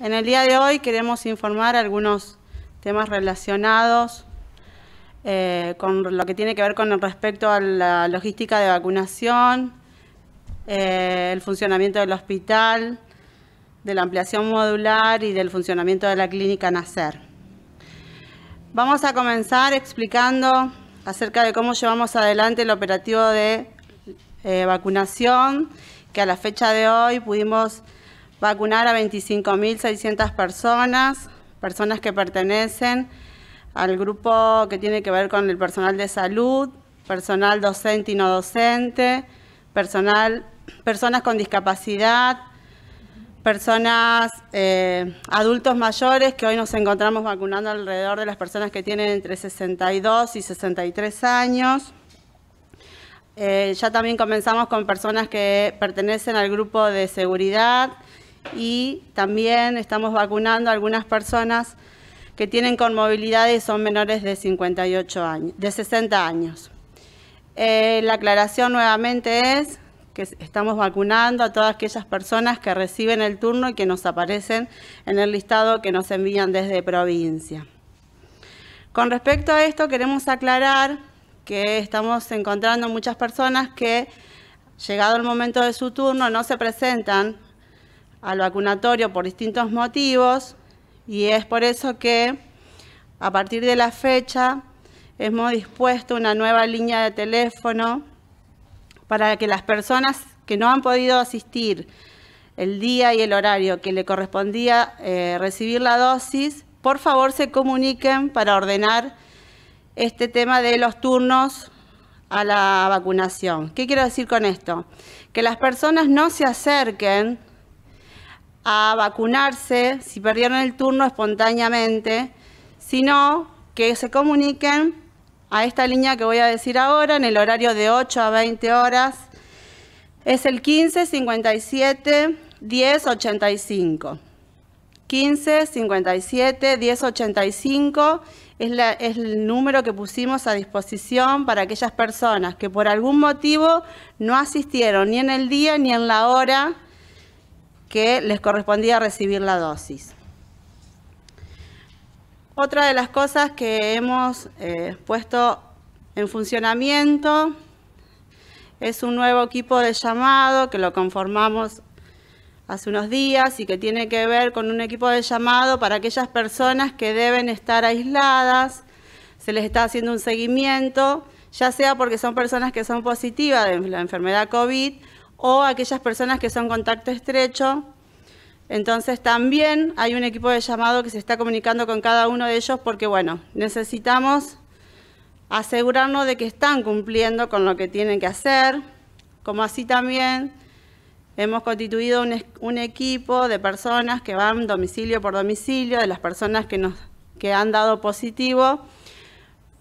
En el día de hoy queremos informar algunos temas relacionados eh, con lo que tiene que ver con respecto a la logística de vacunación, eh, el funcionamiento del hospital, de la ampliación modular y del funcionamiento de la clínica Nacer. Vamos a comenzar explicando acerca de cómo llevamos adelante el operativo de eh, vacunación, que a la fecha de hoy pudimos vacunar a 25.600 personas, personas que pertenecen al grupo que tiene que ver con el personal de salud, personal docente y no docente, personal, personas con discapacidad, personas, eh, adultos mayores, que hoy nos encontramos vacunando alrededor de las personas que tienen entre 62 y 63 años. Eh, ya también comenzamos con personas que pertenecen al grupo de seguridad y también estamos vacunando a algunas personas que tienen conmovilidad y son menores de 58 años, de 60 años. Eh, la aclaración nuevamente es que estamos vacunando a todas aquellas personas que reciben el turno y que nos aparecen en el listado que nos envían desde provincia. Con respecto a esto, queremos aclarar que estamos encontrando muchas personas que, llegado el momento de su turno, no se presentan al vacunatorio por distintos motivos y es por eso que a partir de la fecha hemos dispuesto una nueva línea de teléfono para que las personas que no han podido asistir el día y el horario que le correspondía eh, recibir la dosis, por favor se comuniquen para ordenar este tema de los turnos a la vacunación. ¿Qué quiero decir con esto? Que las personas no se acerquen a vacunarse si perdieron el turno espontáneamente, sino que se comuniquen a esta línea que voy a decir ahora en el horario de 8 a 20 horas. Es el 15 57 10 85. 15 57 10 85 es, la, es el número que pusimos a disposición para aquellas personas que por algún motivo no asistieron ni en el día ni en la hora que les correspondía recibir la dosis. Otra de las cosas que hemos eh, puesto en funcionamiento es un nuevo equipo de llamado que lo conformamos hace unos días y que tiene que ver con un equipo de llamado para aquellas personas que deben estar aisladas. Se les está haciendo un seguimiento, ya sea porque son personas que son positivas de la enfermedad COVID o aquellas personas que son contacto estrecho. Entonces también hay un equipo de llamado que se está comunicando con cada uno de ellos porque, bueno, necesitamos asegurarnos de que están cumpliendo con lo que tienen que hacer, como así también hemos constituido un, equipo de personas que van domicilio por domicilio, de las personas que, nos, han dado positivo,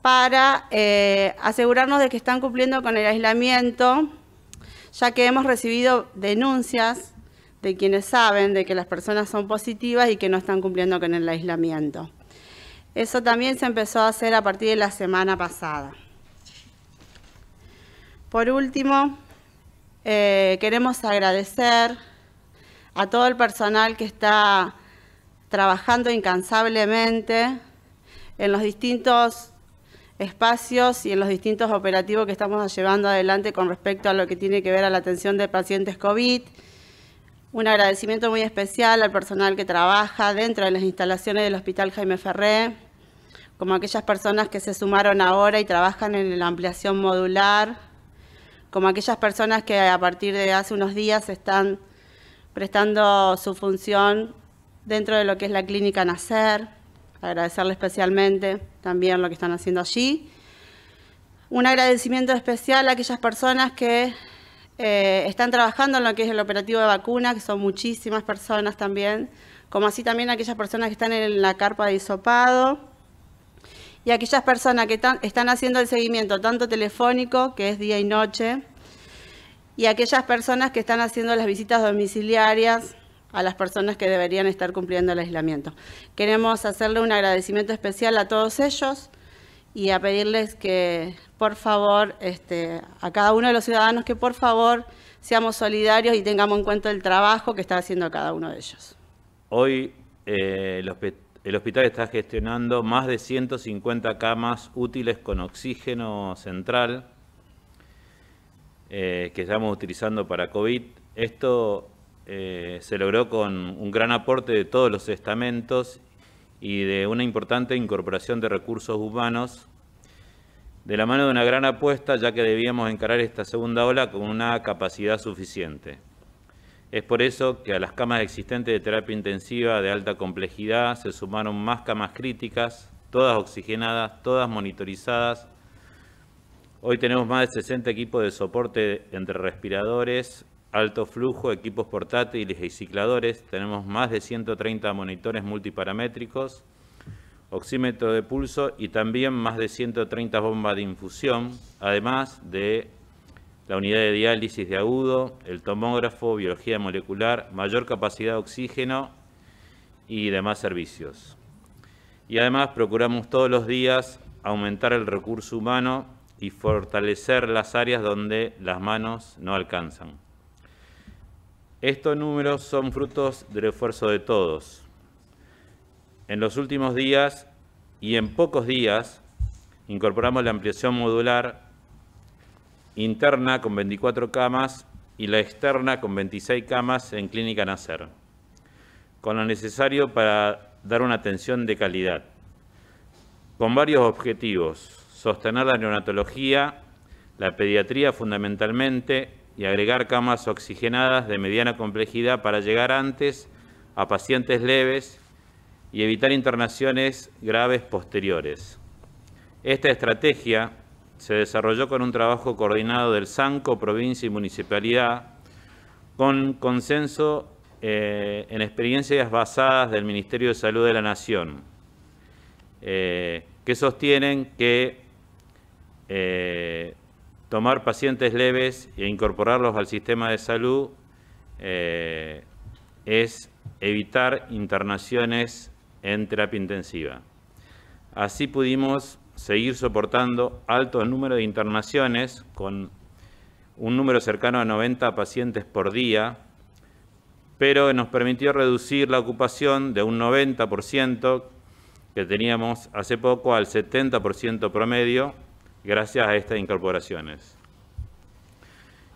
para eh, asegurarnos de que están cumpliendo con el aislamiento ya que hemos recibido denuncias de quienes saben de que las personas son positivas y que no están cumpliendo con el aislamiento. Eso también se empezó a hacer a partir de la semana pasada. Por último, eh, queremos agradecer a todo el personal que está trabajando incansablemente en los distintos espacios y en los distintos operativos que estamos llevando adelante con respecto a lo que tiene que ver a la atención de pacientes COVID. Un agradecimiento muy especial al personal que trabaja dentro de las instalaciones del Hospital Jaime Ferré, como aquellas personas que se sumaron ahora y trabajan en la ampliación modular, como aquellas personas que a partir de hace unos días están prestando su función dentro de lo que es la clínica Nacer agradecerle especialmente también lo que están haciendo allí. Un agradecimiento especial a aquellas personas que eh, están trabajando en lo que es el operativo de vacuna, que son muchísimas personas también, como así también a aquellas personas que están en la carpa de hisopado y aquellas personas que están, están haciendo el seguimiento tanto telefónico, que es día y noche, y aquellas personas que están haciendo las visitas domiciliarias, a las personas que deberían estar cumpliendo el aislamiento. Queremos hacerle un agradecimiento especial a todos ellos y a pedirles que, por favor, este, a cada uno de los ciudadanos que, por favor, seamos solidarios y tengamos en cuenta el trabajo que está haciendo cada uno de ellos. Hoy eh, el, hospital está gestionando más de 150 camas útiles con oxígeno central eh, que estamos utilizando para COVID. Esto eh, se logró con un gran aporte de todos los estamentos y de una importante incorporación de recursos humanos, de la mano de una gran apuesta, ya que debíamos encarar esta segunda ola con una capacidad suficiente. Es por eso que a las camas existentes de terapia intensiva de alta complejidad se sumaron más camas críticas, todas oxigenadas, todas monitorizadas. Hoy tenemos más de 60 equipos de soporte entre respiradores, alto flujo, equipos portátiles y cicladores. Tenemos más de 130 monitores multiparamétricos, oxímetro de pulso y también más de 130 bombas de infusión, además de la unidad de diálisis de agudo, el tomógrafo, biología molecular, mayor capacidad de oxígeno y demás servicios. Y además procuramos todos los días aumentar el recurso humano y fortalecer las áreas donde las manos no alcanzan. Estos números son frutos del esfuerzo de todos. En los últimos días y en pocos días incorporamos la ampliación modular interna con 24 camas y la externa con 26 camas en Clínica Nacer, con lo necesario para dar una atención de calidad, con varios objetivos, sostener la neonatología, la pediatría fundamentalmente, y agregar camas oxigenadas de mediana complejidad para llegar antes a pacientes leves y evitar internaciones graves posteriores. Esta estrategia se desarrolló con un trabajo coordinado del SANCO, provincia y municipalidad, con consenso eh, en experiencias basadas del Ministerio de Salud de la Nación, eh, que sostienen que eh, tomar pacientes leves e incorporarlos al sistema de salud eh, es evitar internaciones en terapia intensiva. Así pudimos seguir soportando alto número de internaciones con un número cercano a 90 pacientes por día, pero nos permitió reducir la ocupación de un 90% que teníamos hace poco al 70% promedio gracias a estas incorporaciones.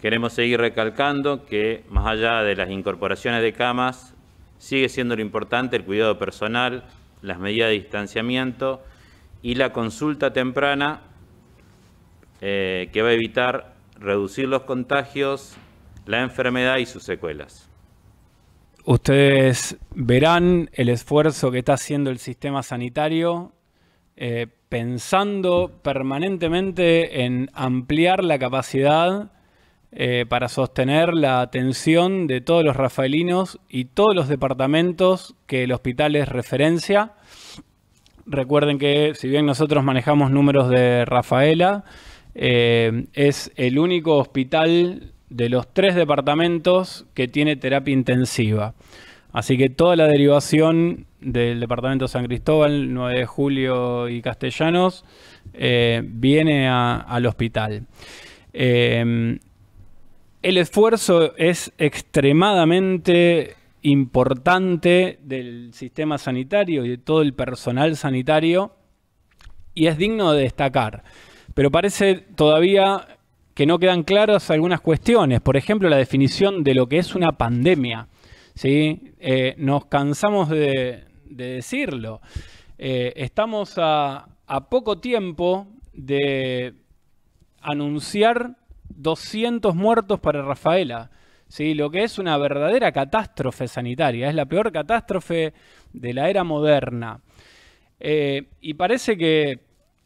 Queremos seguir recalcando que, más allá de las incorporaciones de camas, sigue siendo lo importante el cuidado personal, las medidas de distanciamiento y la consulta temprana eh, que va a evitar reducir los contagios, la enfermedad y sus secuelas. Ustedes verán el esfuerzo que está haciendo el sistema sanitario eh, pensando permanentemente en ampliar la capacidad eh, para sostener la atención de todos los rafaelinos y todos los departamentos que el hospital es referencia. Recuerden que si bien nosotros manejamos números de Rafaela, eh, es el único hospital de los tres departamentos que tiene terapia intensiva. Así que toda la derivación del Departamento San Cristóbal, 9 de julio y Castellanos, eh, viene al hospital. Em, el esfuerzo es extremadamente importante del sistema sanitario y de todo el personal sanitario y es digno de destacar. Pero parece todavía que no quedan claras algunas cuestiones, por ejemplo la definición de lo que es una pandemia. ¿sí? Eh, nos cansamos de, de decirlo. Eh, estamos a, poco tiempo de anunciar 200 muertos para Rafaela. ¿sí? Lo que es una verdadera catástrofe sanitaria, es la peor catástrofe de la era moderna. Eh, y parece que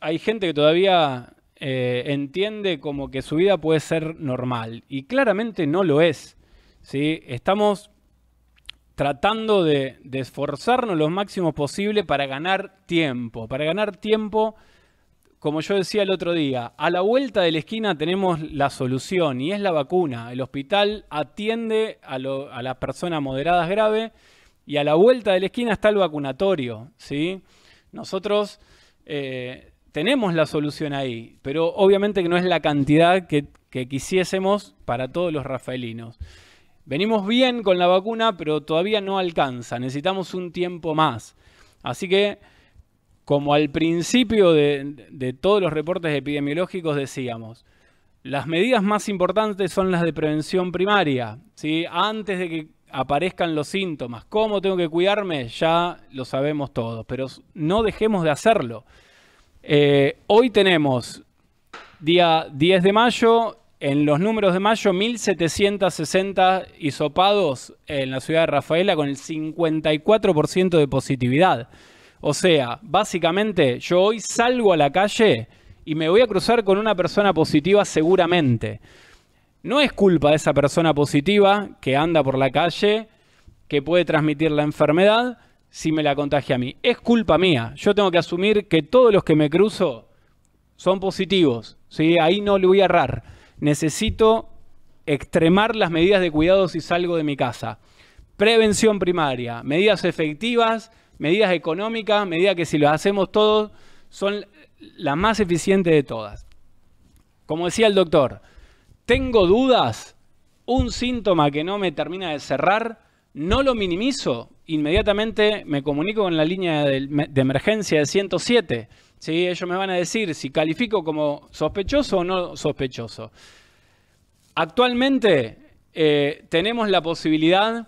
hay gente que todavía eh, entiende como que su vida puede ser normal, y claramente no lo es. ¿sí? Estamos tratando de, esforzarnos lo máximo posible para ganar tiempo. Para ganar tiempo, como yo decía el otro día, a la vuelta de la esquina tenemos la solución y es la vacuna. El hospital atiende a, las personas moderadas grave y a la vuelta de la esquina está el vacunatorio. ¿sí? Nosotros eh, tenemos la solución ahí, pero obviamente que no es la cantidad que, que quisiésemos para todos los rafaelinos venimos bien con la vacuna, pero todavía no alcanza, necesitamos un tiempo más. Así que, como al principio de, todos los reportes epidemiológicos decíamos, las medidas más importantes son las de prevención primaria, ¿sí? antes de que aparezcan los síntomas. ¿Cómo tengo que cuidarme? Ya lo sabemos todos, pero no dejemos de hacerlo. Eh, hoy tenemos día 10 de mayo en los números de mayo, 1.760 hisopados en la ciudad de Rafaela con el 54% de positividad. O sea, básicamente yo hoy salgo a la calle y me voy a cruzar con una persona positiva seguramente. No es culpa de esa persona positiva que anda por la calle, que puede transmitir la enfermedad, si me la contagia a mí. Es culpa mía. Yo tengo que asumir que todos los que me cruzo son positivos. ¿sí? Ahí no le voy a errar necesito extremar las medidas de cuidado si salgo de mi casa. Prevención primaria, medidas efectivas, medidas económicas, medidas que si las hacemos todos son las más eficientes de todas. Como decía el doctor, tengo dudas, un síntoma que no me termina de cerrar, no lo minimizo, inmediatamente me comunico con la línea de, emergencia de 107. Ellos me van a decir si califico como sospechoso o no sospechoso. Actualmente eh, tenemos la posibilidad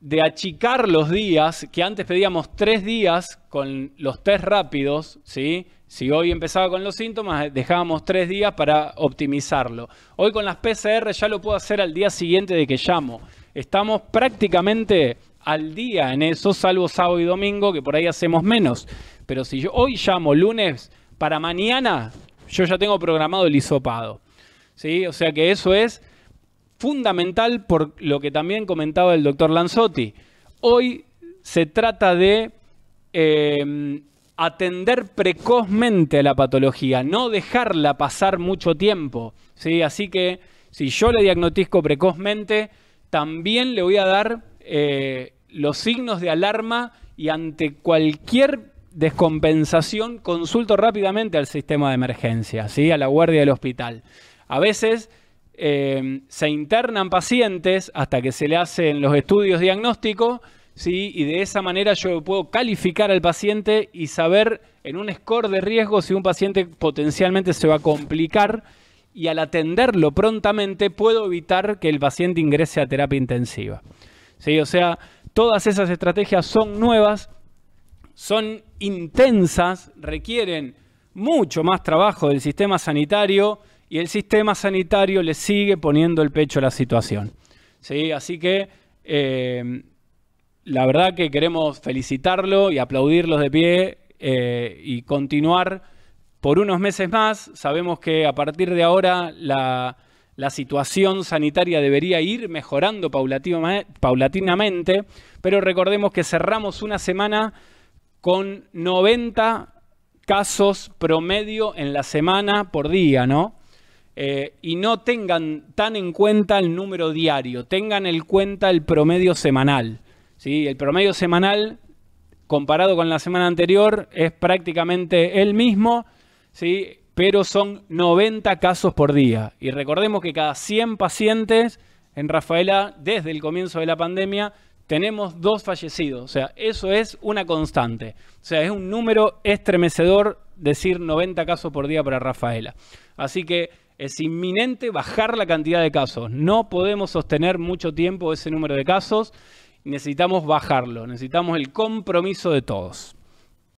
de achicar los días, que antes pedíamos tres días con los test rápidos, Si hoy empezaba con los síntomas, dejábamos tres días para optimizarlo. Hoy con las PCR ya lo puedo hacer al día siguiente de que llamo. Estamos prácticamente al día en eso, salvo sábado y domingo, que por ahí hacemos menos. Pero si yo hoy llamo lunes para mañana, yo ya tengo programado el hisopado. ¿Sí? O sea que eso es fundamental por lo que también comentaba el doctor Lanzotti. Hoy se trata de em, atender precozmente a la patología, no dejarla pasar mucho tiempo. ¿sí? Así que si yo le diagnostico precozmente, también le voy a dar eh, los signos de alarma y ante cualquier descompensación, consulto rápidamente al sistema de emergencia, ¿sí? a la guardia del hospital. A veces eh, se internan pacientes hasta que se le hacen los estudios diagnósticos, ¿sí? y de esa manera yo puedo calificar al paciente y saber en un score de riesgo si un paciente potencialmente se va a complicar y al atenderlo prontamente puedo evitar que el paciente ingrese a terapia intensiva. ¿Sí? O sea, todas esas estrategias son nuevas son intensas, requieren mucho más trabajo del sistema sanitario y el sistema sanitario le sigue poniendo el pecho a la situación. Así que eh, la verdad que queremos felicitarlo y aplaudirlos de pie eh, y continuar por unos meses más. Sabemos que a partir de ahora la, la situación sanitaria debería ir mejorando paulatinamente, pero recordemos que cerramos una semana con 90 casos promedio en la semana por día, ¿no? Eh, y no tengan tan en cuenta el número diario, tengan en cuenta el promedio semanal. ¿sí? El promedio semanal, comparado con la semana anterior, es prácticamente el mismo, ¿sí? pero son 90 casos por día. Y recordemos que cada 100 pacientes en Rafaela, desde el comienzo de la pandemia, tenemos dos fallecidos. O sea, eso es una constante. O sea, es un número estremecedor decir 90 casos por día para Rafaela. Así que es inminente bajar la cantidad de casos. No podemos sostener mucho tiempo ese número de casos. Necesitamos bajarlo. Necesitamos el compromiso de todos.